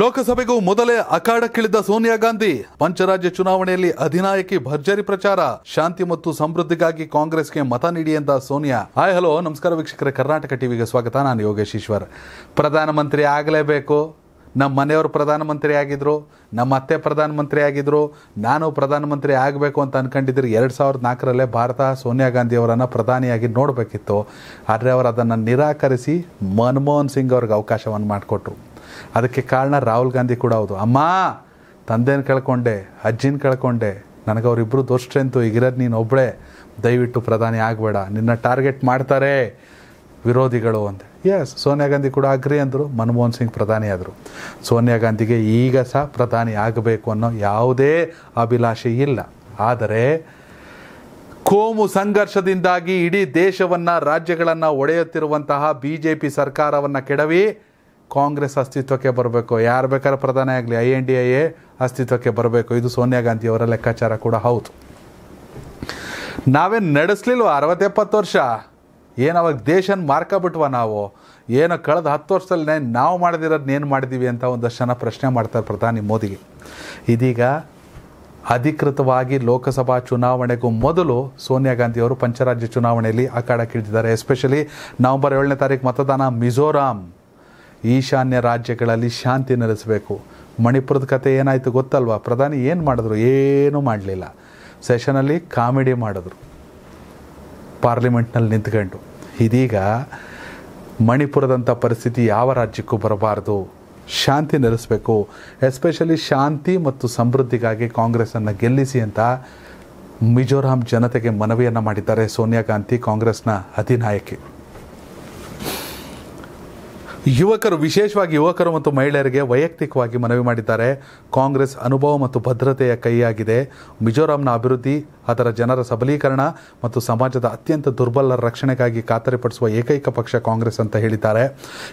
ಲೋಕಸಭೆಗೂ ಮೊದಲೇ ಅಖಾಡಕ್ಕಿಳಿದ ಸೋನಿಯಾ ಗಾಂಧಿ ಪಂಚರಾಜ್ಯ ಚುನಾವಣೆಯಲ್ಲಿ ಅಧಿನಾಯಕಿ ಭರ್ಜರಿ ಪ್ರಚಾರ ಶಾಂತಿ ಮತ್ತು ಸಮೃದ್ಧಿಗಾಗಿ ಕಾಂಗ್ರೆಸ್ಗೆ ಮತ ನೀಡಿ ಎಂದ ಸೋನಿಯಾ ಹಾಯ್ ಹಲೋ ನಮಸ್ಕಾರ ವೀಕ್ಷಕರ ಕರ್ನಾಟಕ ಟಿವಿಗೆ ಸ್ವಾಗತ ನಾನು ಯೋಗೇಶ್ ಈಶ್ವರ್ ಪ್ರಧಾನಮಂತ್ರಿ ಆಗಲೇಬೇಕು ನಮ್ಮ ಮನೆಯವರು ಪ್ರಧಾನಮಂತ್ರಿ ಆಗಿದ್ರು ನಮ್ಮ ಅತ್ತೆ ಪ್ರಧಾನಮಂತ್ರಿ ಆಗಿದ್ರು ನಾನು ಪ್ರಧಾನಮಂತ್ರಿ ಆಗಬೇಕು ಅಂತ ಅನ್ಕೊಂಡಿದ್ರೆ ಎರಡು ಸಾವಿರದ ನಾಲ್ಕರಲ್ಲೇ ಭಾರತ ಸೋನಿಯಾ ಗಾಂಧಿ ಗಾಂಧಿಯವರನ್ನು ಪ್ರಧಾನಿಯಾಗಿ ನೋಡಬೇಕಿತ್ತು ಆದರೆ ಅವರು ಅದನ್ನು ನಿರಾಕರಿಸಿ ಮನಮೋಹನ್ ಸಿಂಗ್ ಅವ್ರಿಗೆ ಅವಕಾಶವನ್ನು ಮಾಡಿಕೊಟ್ರು ಅದಕ್ಕೆ ಕಾರಣ ರಾಹುಲ್ ಗಾಂಧಿ ಕೂಡ ಹೌದು ಅಮ್ಮ ತಂದೆನ ಕಳ್ಕೊಂಡೆ ಅಜ್ಜಿನ ಕಳ್ಕೊಂಡೆ ನನಗೆ ಅವರಿಬ್ಬರು ದೋಷ್ಟ್ರೆ ಈಗಿರೋದು ನೀನು ಒಬ್ಬಳೆ ದಯವಿಟ್ಟು ಪ್ರಧಾನಿ ಆಗಬೇಡ ನಿನ್ನ ಟಾರ್ಗೆಟ್ ಮಾಡ್ತಾರೆ ವಿರೋಧಿಗಳು ಅಂತ ಎಸ್ ಸೋನಿಯಾ ಗಾಂಧಿ ಕೂಡ ಆಗ್ರಿ ಅಂದರು ಮನಮೋಹನ್ ಸಿಂಗ್ ಪ್ರಧಾನಿ ಆದರು ಸೋನಿಯಾ ಗಾಂಧಿಗೆ ಈಗ ಸಹ ಪ್ರಧಾನಿ ಆಗಬೇಕು ಅನ್ನೋ ಯಾವುದೇ ಅಭಿಲಾಷೆ ಇಲ್ಲ ಆದರೆ ಕೋಮು ಸಂಘರ್ಷದಿಂದಾಗಿ ಇಡೀ ದೇಶವನ್ನು ರಾಜ್ಯಗಳನ್ನು ಒಡೆಯುತ್ತಿರುವಂತಹ ಬಿ ಜೆ ಪಿ ಸರ್ಕಾರವನ್ನು ಕೆಡವಿ ಕಾಂಗ್ರೆಸ್ ಅಸ್ತಿತ್ವಕ್ಕೆ ಬರಬೇಕು ಯಾರು ಬೇಕಾದ್ರೆ ಪ್ರಧಾನಿ ಆಗಲಿ I N D I A ಅಸ್ತಿತ್ವಕ್ಕೆ ಬರಬೇಕು ಇದು ಸೋನಿಯಾ ಗಾಂಧಿ ಅವರ ಲೆಕ್ಕಾಚಾರ ಕೂಡ ಹೌದು ನಾವೇನು ನಡೆಸ್ಲಿಲ್ವ ಅರವತ್ತೆಪ್ಪತ್ತು ವರ್ಷ ಏನು ಅವಾಗ ದೇಶನ ಮಾರ್ಕೋಬಿಟ್ವ ನಾವು ಏನು ಕಳೆದ ಹತ್ತು ವರ್ಷದಲ್ಲಿ ನಾವು ಮಾಡಿದಿರೋದು ಏನು ಮಾಡಿದ್ದೀವಿ ಅಂತ ಒಂದಷ್ಟು ಜನ ಪ್ರಶ್ನೆ ಮಾಡ್ತಾರೆ ಪ್ರಧಾನಿ ಮೋದಿಗೆ ಇದೀಗ ಅಧಿಕೃತವಾಗಿ ಲೋಕಸಭಾ ಚುನಾವಣೆಗೂ ಮೊದಲು ಸೋನಿಯಾ ಗಾಂಧಿ ಅವರು ಪಂಚರಾಜ್ಯ ಚುನಾವಣೆಯಲ್ಲಿ ಅಖಾಡಕ್ಕಿಳಿದಿದ್ದಾರೆ ಎಸ್ಪೆಷಲಿ ನವಂಬರ್ ಏಳನೇ ತಾರೀಕು ಮತದಾನ ಮಿಜೋರಾಂ ಈಶಾನ್ಯ ರಾಜ್ಯಗಳಲ್ಲಿ ಶಾಂತಿ ನೆಲೆಸಬೇಕು ಮಣಿಪುರದ ಕತೆ ಏನಾಯಿತು ಗೊತ್ತಲ್ವಾ ಪ್ರಧಾನಿ ಏನು ಮಾಡಿದ್ರು ಏನೂ ಮಾಡಲಿಲ್ಲ ಸೆಷನಲ್ಲಿ ಕಾಮಿಡಿ ಮಾಡಿದ್ರು ಪಾರ್ಲಿಮೆಂಟ್ನಲ್ಲಿ ನಿಂತ್ಕೊಂಡು ಇದೀಗ ಮಣಿಪುರದಂಥ ಪರಿಸ್ಥಿತಿ ಯಾವ ರಾಜ್ಯಕ್ಕೂ ಬರಬಾರ್ದು ಶಾಂತಿ ನೆಲೆಸಬೇಕು ಎಸ್ಪೆಷಲಿ ಶಾಂತಿ ಮತ್ತು ಸಮೃದ್ಧಿಗಾಗಿ ಕಾಂಗ್ರೆಸ್ಸನ್ನು ಗೆಲ್ಲಿಸಿ ಅಂತ ಮಿಜೋರಾಂ ಜನತೆಗೆ ಮನವಿಯನ್ನು ಮಾಡಿದ್ದಾರೆ ಸೋನಿಯಾ ಗಾಂಧಿ ಕಾಂಗ್ರೆಸ್ನ ಅಧಿನಾಯಕಿ ಯುವಕರು ವಿಶೇಷವಾಗಿ ಯುವಕರು ಮತ್ತು ಮಹಿಳೆಯರಿಗೆ ವೈಯಕ್ತಿಕವಾಗಿ ಮನವಿ ಮಾಡಿದ್ದಾರೆ ಕಾಂಗ್ರೆಸ್ ಅನುಭವ ಮತ್ತು ಭದ್ರತೆಯ ಕೈಯಾಗಿದೆ ಮಿಜೋರಾಂನ ಅಭಿವೃದ್ಧಿ ಅದರ ಜನರ ಸಬಲೀಕರಣ ಮತ್ತು ಸಮಾಜದ ಅತ್ಯಂತ ದುರ್ಬಲರ ರಕ್ಷಣೆಗಾಗಿ ಖಾತರಿಪಡಿಸುವ ಏಕೈಕ ಪಕ್ಷ ಕಾಂಗ್ರೆಸ್ ಅಂತ ಹೇಳಿದ್ದಾರೆ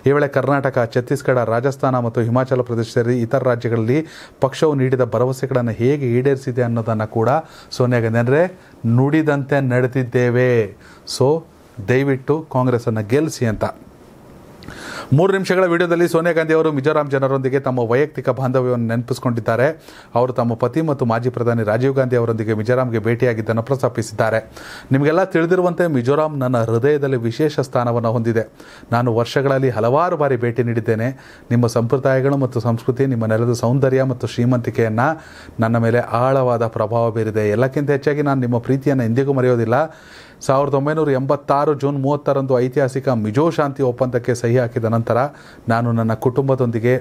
ಈ ವೇಳೆ ಕರ್ನಾಟಕ ಛತ್ತೀಸ್ಗಢ ರಾಜಸ್ಥಾನ ಮತ್ತು ಹಿಮಾಚಲ ಪ್ರದೇಶ ಸೇರಿ ಇತರ ರಾಜ್ಯಗಳಲ್ಲಿ ಪಕ್ಷವು ನೀಡಿದ ಭರವಸೆಗಳನ್ನು ಹೇಗೆ ಈಡೇರಿಸಿದೆ ಅನ್ನೋದನ್ನು ಕೂಡ ಸೋನಿಯಾ ಗಾಂಧಿ ಅಂದರೆ ನುಡಿದಂತೆ ನಡೆದಿದ್ದೇವೆ ಸೊ ದಯವಿಟ್ಟು ಕಾಂಗ್ರೆಸ್ಸನ್ನು ಗೆಲ್ಲಿಸಿ ಅಂತ ಮೂರು ನಿಮಿಷಗಳ ವಿಡಿಯೋದಲ್ಲಿ ಸೋನಿಯಾ ಗಾಂಧಿ ಅವರು ಮಿಜೋರಾಂ ಜನರೊಂದಿಗೆ ತಮ್ಮ ವೈಯಕ್ತಿಕ ಬಾಂಧವ್ಯವನ್ನು ನೆನಪಿಸಿಕೊಂಡಿದ್ದಾರೆ ಅವರು ತಮ್ಮ ಪತಿ ಮತ್ತು ಮಾಜಿ ಪ್ರಧಾನಿ ರಾಜೀವ್ ಗಾಂಧಿ ಅವರೊಂದಿಗೆ ಮಿಜೋರಾಂಗೆ ಭೇಟಿಯಾಗಿದ್ದನ್ನು ಪ್ರಸ್ತಾಪಿಸಿದ್ದಾರೆ ನಿಮಗೆಲ್ಲ ತಿಳಿದಿರುವಂತೆ ಮಿಜೋರಾಂ ನನ್ನ ಹೃದಯದಲ್ಲಿ ವಿಶೇಷ ಸ್ಥಾನವನ್ನು ಹೊಂದಿದೆ ನಾನು ವರ್ಷಗಳಲ್ಲಿ ಹಲವಾರು ಬಾರಿ ಭೇಟಿ ನೀಡಿದ್ದೇನೆ ನಿಮ್ಮ ಸಂಪ್ರದಾಯಗಳು ಮತ್ತು ಸಂಸ್ಕೃತಿ ನಿಮ್ಮ ನೆಲದ ಸೌಂದರ್ಯ ಮತ್ತು ಶ್ರೀಮಂತಿಕೆಯನ್ನು ನನ್ನ ಮೇಲೆ ಆಳವಾದ ಪ್ರಭಾವ ಬೀರಿದೆ ಎಲ್ಲಕ್ಕಿಂತ ಹೆಚ್ಚಾಗಿ ನಾನು ನಿಮ್ಮ ಪ್ರೀತಿಯನ್ನು ಎಂದಿಗೂ ಮರೆಯೋದಿಲ್ಲ ಸಾವಿರದ ಒಂಬೈನೂರ ಎಂಬತ್ತಾರು ಜೂನ್ ಮೂವತ್ತರಂದು ಐತಿಹಾಸಿಕ ಮಿಜೋ ಶಾಂತಿ ಒಪ್ಪಂದಕ್ಕೆ ಸಹಿ ಹಾಕಿದ ನಂತರ ನಂತರ ನಾನು ನನ್ನ ಕುಟುಂಬದೊಂದಿಗೆ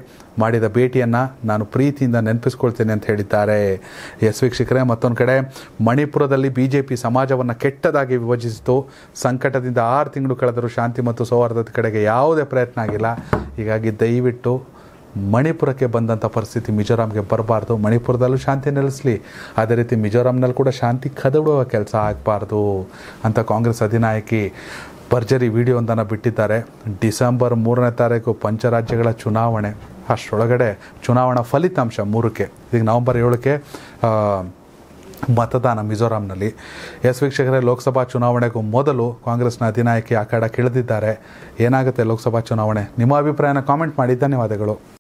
ಮಾಡಿದ ಭೇಟಿಯನ್ನು ನಾನು ಪ್ರೀತಿಯಿಂದ ನೆನಪಿಸ್ಕೊಳ್ತೇನೆ ಅಂತ ಹೇಳಿದ್ದಾರೆ ಎಸ್ ವೀಕ್ಷಕರೇ ಮತ್ತೊಂದು ಕಡೆ ಮಣಿಪುರದಲ್ಲಿ ಬಿ ಜೆ ಪಿ ಸಮಾಜವನ್ನು ಕೆಟ್ಟದಾಗಿ ವಿಭಜಿಸಿತು ಸಂಕಟದಿಂದ ಆರು ತಿಂಗಳು ಕಳೆದರೂ ಶಾಂತಿ ಮತ್ತು ಸೌಹಾರ್ದದ ಕಡೆಗೆ ಯಾವುದೇ ಪ್ರಯತ್ನ ಆಗಿಲ್ಲ ಹೀಗಾಗಿ ದಯವಿಟ್ಟು ಮಣಿಪುರಕ್ಕೆ ಬಂದಂಥ ಪರಿಸ್ಥಿತಿ ಮಿಜೋರಾಂಗೆ ಬರಬಾರ್ದು ಮಣಿಪುರದಲ್ಲೂ ಶಾಂತಿ ನೆಲೆಸಲಿ ಅದೇ ರೀತಿ ಮಿಜೋರಾಂನಲ್ಲಿ ಕೂಡ ಶಾಂತಿ ಕದಡುವ ಕೆಲಸ ಆಗಬಾರ್ದು ಅಂತ ಕಾಂಗ್ರೆಸ್ ಅಧಿನಾಯಕಿ ಭರ್ಜರಿ ವಿಡಿಯೋ ಒಂದನ್ನು ಬಿಟ್ಟಿದ್ದಾರೆ ಡಿಸೆಂಬರ್ ಮೂರನೇ ತಾರೀಕು ಪಂಚರಾಜ್ಯಗಳ ಚುನಾವಣೆ ಅಷ್ಟರೊಳಗಡೆ ಚುನಾವಣಾ ಫಲಿತಾಂಶ ಮೂರಕ್ಕೆ ಈಗ ನವೆಂಬರ್ ಏಳಕ್ಕೆ ಮತದಾನ ಮಿಜೋರಾಂನಲ್ಲಿ ಎಸ್ ವೀಕ್ಷಕರೇ ಲೋಕಸಭಾ ಚುನಾವಣೆಗೂ ಮೊದಲು ಕಾಂಗ್ರೆಸ್ನ ಅಧಿನಾಯಕಿ ಅಖಾಡ ಕಿಳಿದಿದ್ದಾರೆ ಏನಾಗುತ್ತೆ ಲೋಕಸಭಾ ಚುನಾವಣೆ ನಿಮ್ಮ ಅಭಿಪ್ರಾಯನ ಕಾಮೆಂಟ್ ಮಾಡಿ ಧನ್ಯವಾದಗಳು